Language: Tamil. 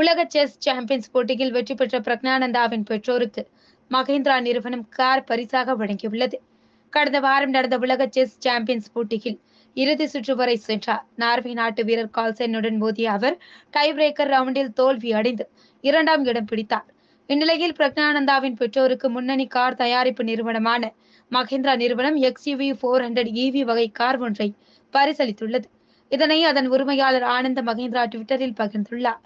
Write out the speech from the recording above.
உலக செஸ் சாம்பியன்ஸ் போட்டியில் வெற்றி பெற்ற பிரக்னானந்தாவின் பெற்றோருக்கு மகேந்திரா நிறுவனம் கார் பரிசாக வழங்கியுள்ளது கடந்த வாரம் நடந்த உலக செஸ் சாம்பியன்ஸ் போட்டியில் இறுதி சுற்று வரை சென்றார் நார்வே நாட்டு வீரர் கால்சென்னுடன் மோதிய அவர் டை பிரேக்கர் ரவுண்டில் தோல்வி அடைந்து இரண்டாம் இடம் பிடித்தார் இந்நிலையில் பிரக்னானந்தாவின் பெற்றோருக்கு முன்னணி கார் தயாரிப்பு நிறுவனமான மகேந்திரா நிறுவனம் எக்ஸ்யூவி போர் ஹண்ட்ரட் இவி வகை கார் ஒன்றை பரிசளித்துள்ளது இதனை அதன் உரிமையாளர் ஆனந்த மகேந்திரா ட்விட்டரில் பகிர்ந்துள்ளார்